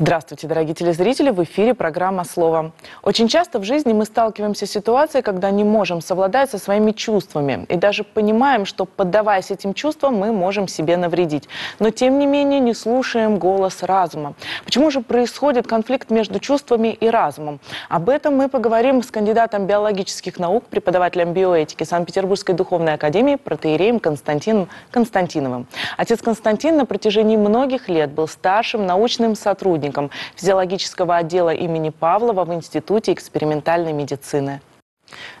Здравствуйте, дорогие телезрители! В эфире программа «Слово». Очень часто в жизни мы сталкиваемся с ситуацией, когда не можем совладать со своими чувствами и даже понимаем, что, поддаваясь этим чувствам, мы можем себе навредить. Но, тем не менее, не слушаем голос разума. Почему же происходит конфликт между чувствами и разумом? Об этом мы поговорим с кандидатом биологических наук, преподавателем биоэтики Санкт-Петербургской духовной академии, протеереем Константином Константиновым. Отец Константин на протяжении многих лет был старшим научным сотрудником сотрудником физиологического отдела имени Павлова в Институте экспериментальной медицины.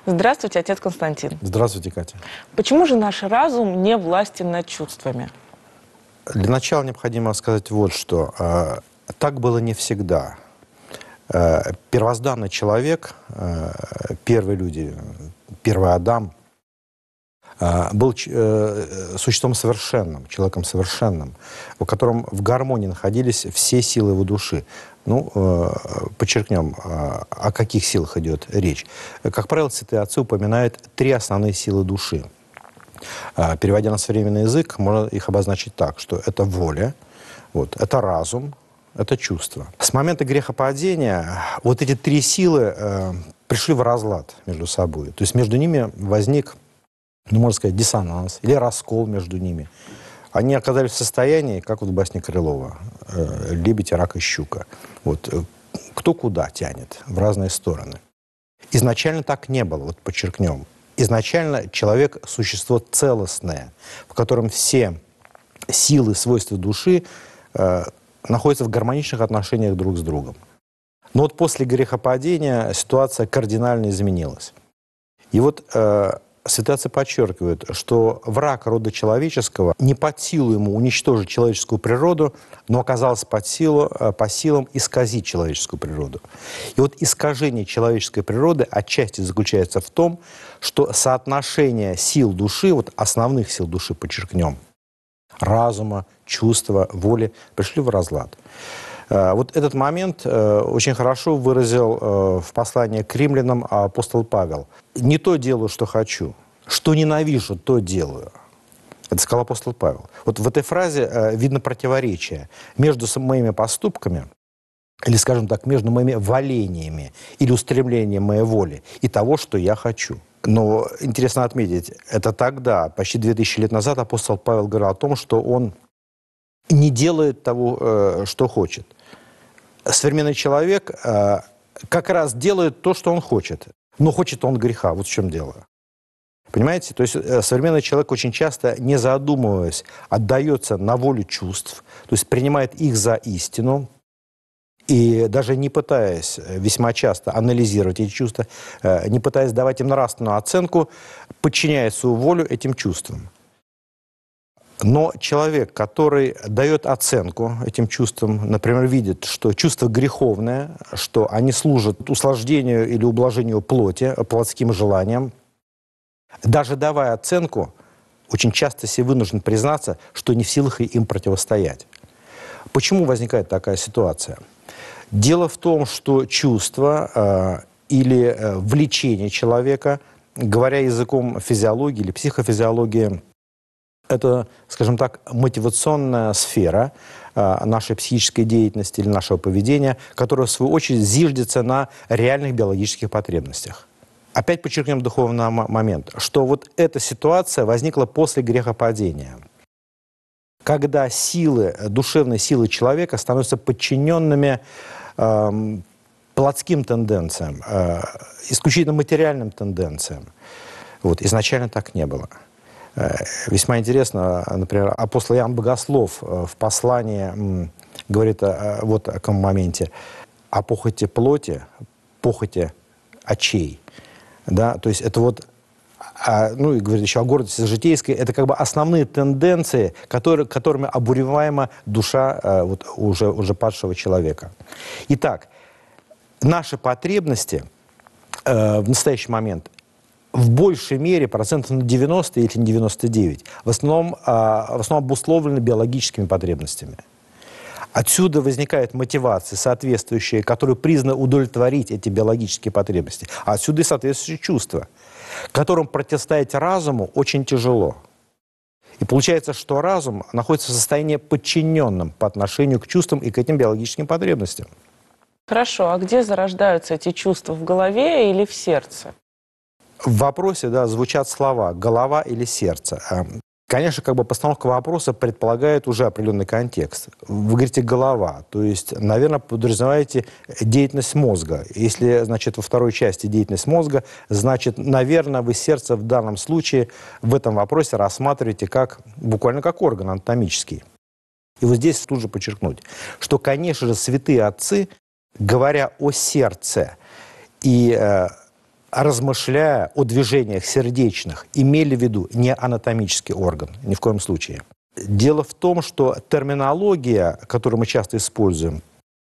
Здравствуйте, отец Константин. Здравствуйте, Катя. Почему же наш разум не властен над чувствами? Для начала необходимо сказать вот что. А, так было не всегда. А, первозданный человек, а, первые люди, первый Адам, а, был э, э, существом совершенным, человеком совершенным, в котором в гармонии находились все силы его души. Ну, э, подчеркнем, о каких силах идет речь. Как правило, святые отцы упоминают три основные силы души. А, переводя на современный язык, можно их обозначить так, что это воля, вот, это разум, это чувство. С момента грехопадения вот эти три силы э, пришли в разлад между собой. То есть между ними возник ну, можно сказать, диссонанс или раскол между ними. Они оказались в состоянии, как вот в басне Крылова, э, «Лебедь, рак и щука». Вот, э, кто куда тянет, в разные стороны. Изначально так не было, вот подчеркнем. Изначально человек – существо целостное, в котором все силы, свойства души э, находятся в гармоничных отношениях друг с другом. Но вот после грехопадения ситуация кардинально изменилась. И вот э, ситуация подчеркивает, что враг рода человеческого не под силу ему уничтожить человеческую природу, но оказался под силу, э, по силам исказить человеческую природу. И вот искажение человеческой природы отчасти заключается в том, что соотношение сил души, вот основных сил души, подчеркнем, разума, чувства, воли, пришли в разлад. Э, вот этот момент э, очень хорошо выразил э, в послании к римлянам апостол Павел. «Не то делаю, что хочу, что ненавижу, то делаю». Это сказал апостол Павел. Вот в этой фразе видно противоречие между моими поступками – или, скажем так, между моими валениями или устремлением моей воли и того, что я хочу. Но интересно отметить, это тогда, почти 2000 лет назад, апостол Павел говорил о том, что он не делает того, что хочет современный человек э, как раз делает то, что он хочет. Но хочет он греха, вот в чем дело. Понимаете? То есть э, современный человек очень часто, не задумываясь, отдается на волю чувств, то есть принимает их за истину, и даже не пытаясь э, весьма часто анализировать эти чувства, не пытаясь давать им нравственную оценку, подчиняет свою волю этим чувствам. Но человек, который дает оценку этим чувствам, например, видит, что чувства греховные, что они служат усложнению или ублажению плоти, э, плотским желаниям, даже давая оценку, очень часто себе вынужден признаться, что не в силах им противостоять. Почему возникает такая ситуация? Дело в том, что чувство э, или э, влечение человека, говоря языком физиологии или психофизиологии – это, скажем так, мотивационная сфера а, нашей психической деятельности или нашего поведения, которая, в свою очередь, зиждется на реальных биологических потребностях. Опять подчеркнем духовный момент, что вот эта ситуация возникла после грехопадения, когда силы, душевные силы человека становятся подчиненными э, плотским тенденциям, э, исключительно материальным тенденциям. Вот, изначально так не было. Э, весьма интересно, например, апостол Иоанн Богослов э, в послании говорит вот о каком моменте. О похоти плоти, похоти очей. Да? То есть это вот а, ну и говорит еще о гордости житейской, это как бы основные тенденции, которые, которыми обуреваема душа а, вот, уже, уже падшего человека. Итак, наши потребности э, в настоящий момент в большей мере, процентов на 90, или не 99, в основном, а, в основном обусловлены биологическими потребностями. Отсюда возникает мотивация, соответствующая, которую признано удовлетворить эти биологические потребности. А отсюда и соответствующие чувства, которым противостоять разуму очень тяжело. И получается, что разум находится в состоянии подчиненном по отношению к чувствам и к этим биологическим потребностям. Хорошо, а где зарождаются эти чувства, в голове или в сердце? В вопросе да, звучат слова «голова» или «сердце». А, конечно, как бы постановка вопроса предполагает уже определенный контекст. Вы говорите «голова», то есть, наверное, подразумеваете деятельность мозга. Если, значит, во второй части деятельность мозга, значит, наверное, вы сердце в данном случае в этом вопросе рассматриваете как, буквально как орган анатомический. И вот здесь тут же подчеркнуть, что, конечно же, святые отцы, говоря о сердце и э, размышляя о движениях сердечных, имели в виду не анатомический орган, ни в коем случае. Дело в том, что терминология, которую мы часто используем,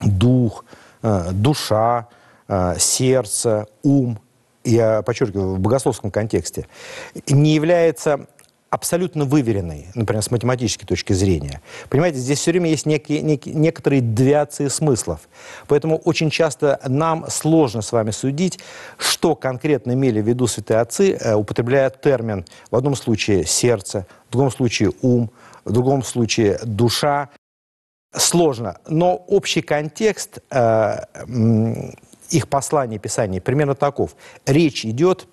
дух, э, душа, э, сердце, ум, я подчеркиваю, в богословском контексте, не является абсолютно выверенный, например, с математической точки зрения. Понимаете, здесь все время есть некие, некие, некоторые девиации смыслов. Поэтому очень часто нам сложно с вами судить, что конкретно имели в виду святые отцы, э, употребляя термин в одном случае сердце, в другом случае ум, в другом случае душа. Сложно, но общий контекст э, их посланий, писаний примерно таков. Речь идет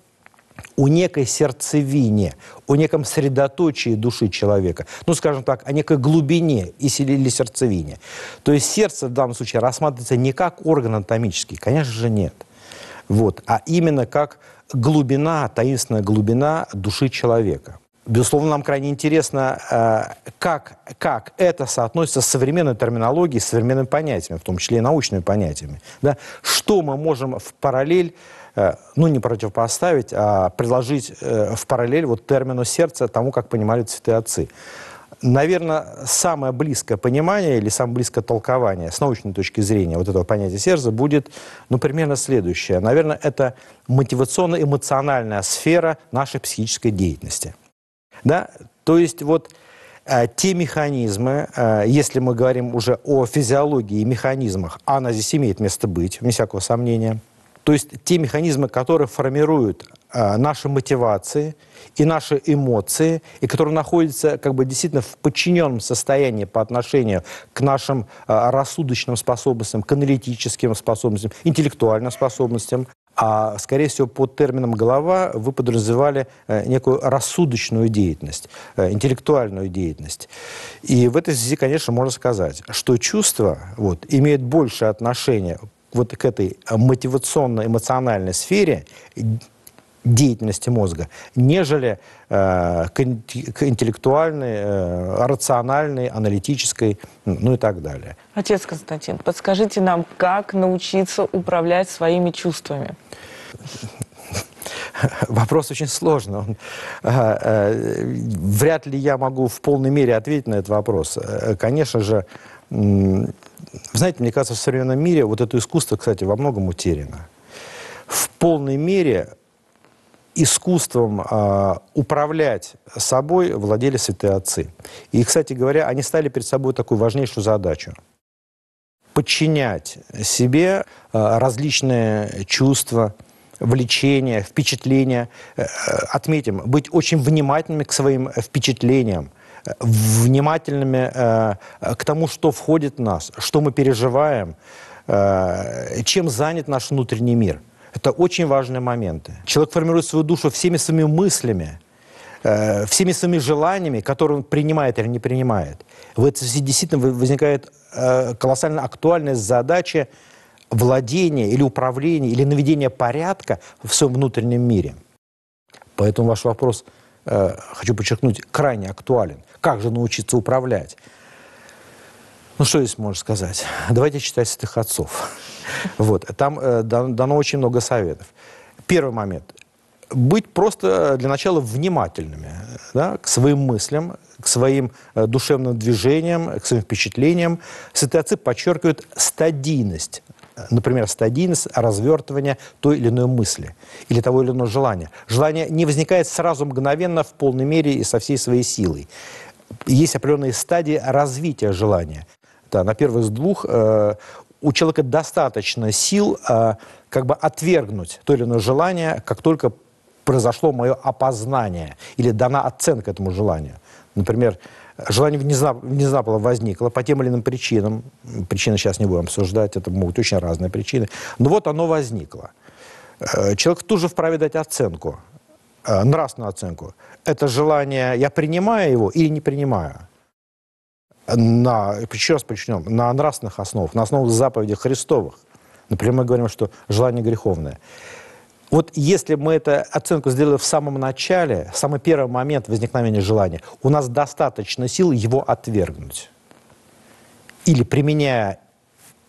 о некой сердцевине, о неком средоточии души человека, ну, скажем так, о некой глубине и или сердцевине. То есть сердце в данном случае рассматривается не как орган анатомический, конечно же, нет, вот, а именно как глубина, таинственная глубина души человека. Безусловно, нам крайне интересно, э, как, как это соотносится с современной терминологией, с современными понятиями, в том числе и научными понятиями. Да? Что мы можем в параллель, э, ну не противопоставить, а предложить э, в параллель вот термину сердца тому, как понимали цветы отцы. Наверное, самое близкое понимание или самое близкое толкование с научной точки зрения вот этого понятия сердца будет, ну, примерно следующее. Наверное, это мотивационно-эмоциональная сфера нашей психической деятельности – да? То есть вот э, те механизмы, э, если мы говорим уже о физиологии и механизмах, она здесь имеет место быть, вне всякого сомнения, то есть те механизмы, которые формируют э, наши мотивации и наши эмоции, и которые находятся как бы действительно в подчиненном состоянии по отношению к нашим рассудочным способностям, к аналитическим способностям, интеллектуальным способностям. А, скорее всего, под термином «голова» вы подразумевали э, некую рассудочную деятельность, э, интеллектуальную деятельность. И в этой связи, конечно, можно сказать, что чувства вот, имеют большее отношение вот к этой мотивационно-эмоциональной сфере деятельности мозга, нежели э, к, к интеллектуальной, э, рациональной, аналитической, ну и так далее. Отец Константин, подскажите нам, как научиться управлять своими чувствами? Вопрос очень сложный. Он, э, э, вряд ли я могу в полной мере ответить на этот вопрос. Э, конечно же, э, знаете, мне кажется, в современном мире вот это искусство, кстати, во многом утеряно. В полной мере искусством а, управлять собой владели святые отцы. И, кстати говоря, они стали перед собой такую важнейшую задачу подчинять себе а, различные чувства, влечения, впечатления. Э, отметим, быть очень внимательными к своим впечатлениям, внимательными э, к тому, что входит в нас, что мы переживаем, э, чем занят наш внутренний мир – это очень важные моменты. Человек формирует свою душу всеми своими мыслями, э, всеми своими желаниями, которые он принимает или не принимает. В этой связи действительно возникает э, колоссально актуальная задача владения или управления, или наведения порядка в своем внутреннем мире. Поэтому ваш вопрос, э, хочу подчеркнуть, крайне актуален. Как же научиться управлять? Ну, что здесь можно сказать? Давайте читать святых отцов. Вот. Там э, дано очень много советов. Первый момент. Быть просто э, для начала внимательными да, к своим мыслям, к своим э, душевным движениям, к своим впечатлениям. Ситуации подчеркивают стадийность например, стадийность развертывания той или иной мысли или того или иного желания. Желание не возникает сразу мгновенно, в полной мере и со всей своей силой. Есть определенные стадии развития желания. Да, на первых двух э, у человека достаточно сил а, как бы отвергнуть то или иное желание, как только произошло мое опознание или дана оценка этому желанию. Например, желание внезапно возникло по тем или иным причинам. Причины сейчас не будем обсуждать, это могут очень разные причины. Но вот оно возникло. Э, человек тут же вправе дать оценку, э, нравственную оценку. Это желание, я принимаю его или не принимаю на, еще раз подчеркнем, на нравственных основах, на основах заповедей Христовых. Например, мы говорим, что желание греховное. Вот если мы эту оценку сделали в самом начале, в самый первый момент возникновения желания, у нас достаточно сил его отвергнуть. Или применяя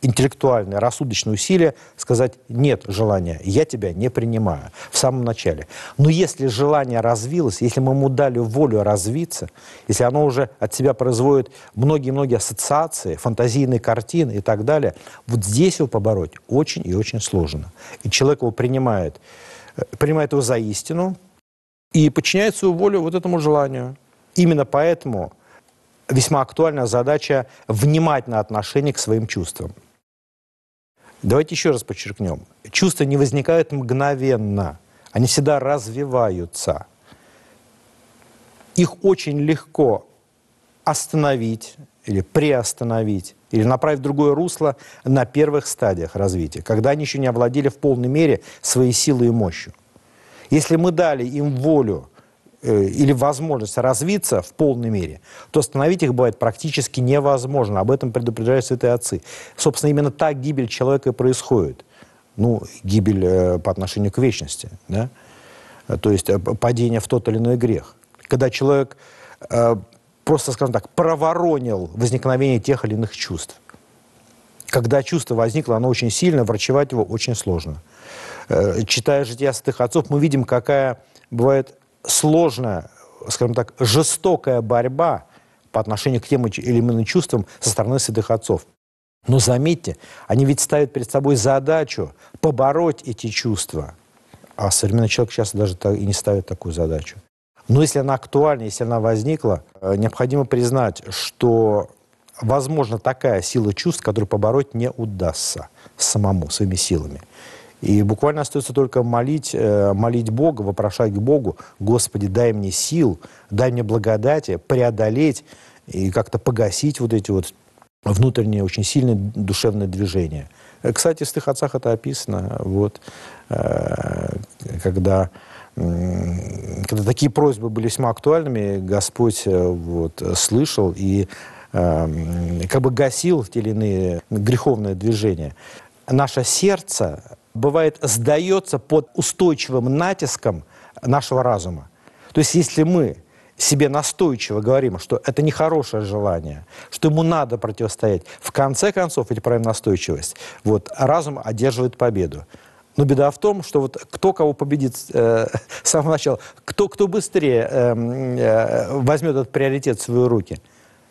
интеллектуальное, рассудочное усилие сказать «нет желания, я тебя не принимаю» в самом начале. Но если желание развилось, если мы ему дали волю развиться, если оно уже от себя производит многие-многие ассоциации, фантазийные картины и так далее, вот здесь его побороть очень и очень сложно. И человек его принимает, э, принимает его за истину и подчиняет свою волю вот этому желанию. Именно поэтому весьма актуальна задача внимать на отношение к своим чувствам. Давайте еще раз подчеркнем. Чувства не возникают мгновенно. Они всегда развиваются. Их очень легко остановить или приостановить, или направить в другое русло на первых стадиях развития, когда они еще не овладели в полной мере своей силой и мощью. Если мы дали им волю Э, или возможность развиться в полной мере, то остановить их бывает практически невозможно. Об этом предупреждают святые отцы. Собственно, именно так гибель человека и происходит. Ну, гибель э, по отношению к вечности, да? Э, то есть э, падение в тот или иной грех. Когда человек э, просто, скажем так, проворонил возникновение тех или иных чувств. Когда чувство возникло, оно очень сильно, врачевать его очень сложно. Э, читая «Жития святых отцов», мы видим, какая бывает сложная, скажем так, жестокая борьба по отношению к тем или иным чувствам со стороны святых отцов. Но заметьте, они ведь ставят перед собой задачу побороть эти чувства. А современный человек сейчас даже и не ставит такую задачу. Но если она актуальна, если она возникла, э, необходимо признать, что возможно такая сила чувств, которую побороть не удастся самому, своими силами. И буквально остается только молить, э, молить Бога, вопрошать к Богу, «Господи, дай мне сил, дай мне благодати преодолеть и как-то погасить вот эти вот внутренние, очень сильные душевные движения». Э, кстати, в «Стых отцах» это описано, вот, э, когда когда такие просьбы были весьма актуальными, Господь вот, слышал и как бы гасил те или иные греховные движения. Наше сердце бывает, сдается под устойчивым натиском нашего разума. То есть если мы себе настойчиво говорим, что это нехорошее желание, что ему надо противостоять, в конце концов, ведь правильно настойчивость, вот, разум одерживает победу. Но беда в том, что вот кто кого победит э, с самого начала, кто, кто быстрее э, э, возьмет этот приоритет в свои руки,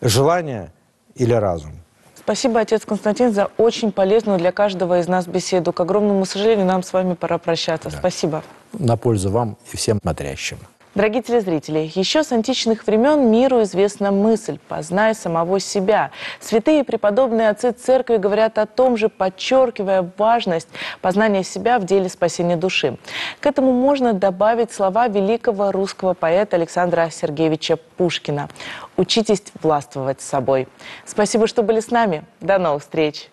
желание или разум. Спасибо, отец Константин, за очень полезную для каждого из нас беседу. К огромному сожалению, нам с вами пора прощаться. Да. Спасибо. На пользу вам и всем смотрящим. Дорогие телезрители, еще с античных времен миру известна мысль «познай самого себя». Святые и преподобные отцы церкви говорят о том же, подчеркивая важность познания себя в деле спасения души. К этому можно добавить слова великого русского поэта Александра Сергеевича Пушкина «Учитесь властвовать собой». Спасибо, что были с нами. До новых встреч!